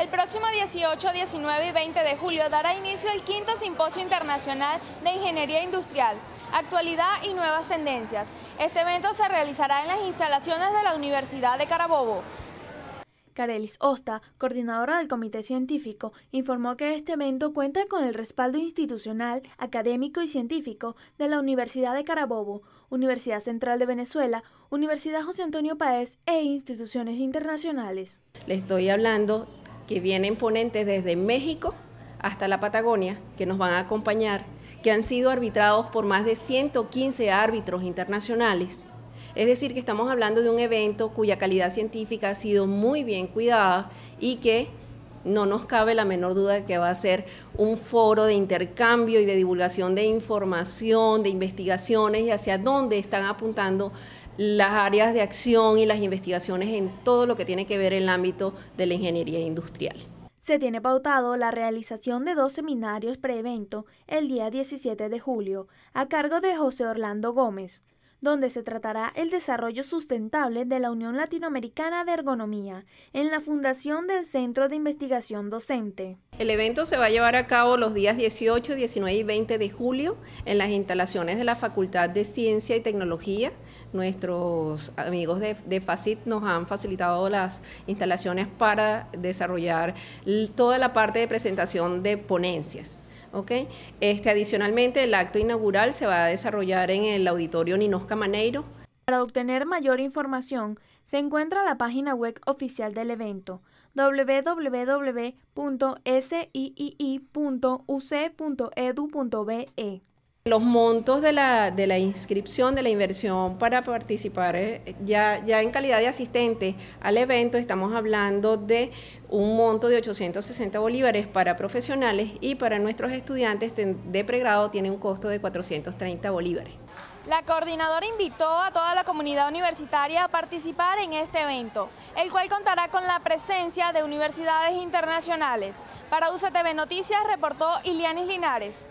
El próximo 18, 19 y 20 de julio dará inicio el quinto Simposio Internacional de Ingeniería Industrial, Actualidad y Nuevas Tendencias. Este evento se realizará en las instalaciones de la Universidad de Carabobo. Carelis Osta, coordinadora del Comité Científico, informó que este evento cuenta con el respaldo institucional, académico y científico de la Universidad de Carabobo, Universidad Central de Venezuela, Universidad José Antonio Páez e instituciones internacionales. Le estoy hablando que vienen ponentes desde México hasta la Patagonia, que nos van a acompañar, que han sido arbitrados por más de 115 árbitros internacionales. Es decir, que estamos hablando de un evento cuya calidad científica ha sido muy bien cuidada y que no nos cabe la menor duda de que va a ser un foro de intercambio y de divulgación de información, de investigaciones y hacia dónde están apuntando las áreas de acción y las investigaciones en todo lo que tiene que ver el ámbito de la ingeniería industrial. Se tiene pautado la realización de dos seminarios pre-evento el día 17 de julio, a cargo de José Orlando Gómez, donde se tratará el desarrollo sustentable de la Unión Latinoamericana de Ergonomía, en la fundación del Centro de Investigación Docente. El evento se va a llevar a cabo los días 18, 19 y 20 de julio en las instalaciones de la Facultad de Ciencia y Tecnología. Nuestros amigos de, FACIT nos han facilitado las instalaciones para desarrollar toda la parte de presentación de ponencias. Este, adicionalmente, el acto inaugural se va a desarrollar en el auditorio Ninosca Maneiro. Para obtener mayor información, se encuentra la página web oficial del evento www.siii.uc.edu.be. Los montos de la, inscripción, de la inversión para participar eh, ya, ya en calidad de asistente al evento, estamos hablando de un monto de 860 bolívares para profesionales y para nuestros estudiantes de pregrado tiene un costo de 430 bolívares. La coordinadora invitó a toda la comunidad universitaria a participar en este evento, el cual contará con la presencia de universidades internacionales. Para UCTV Noticias reportó Ilianis Linares.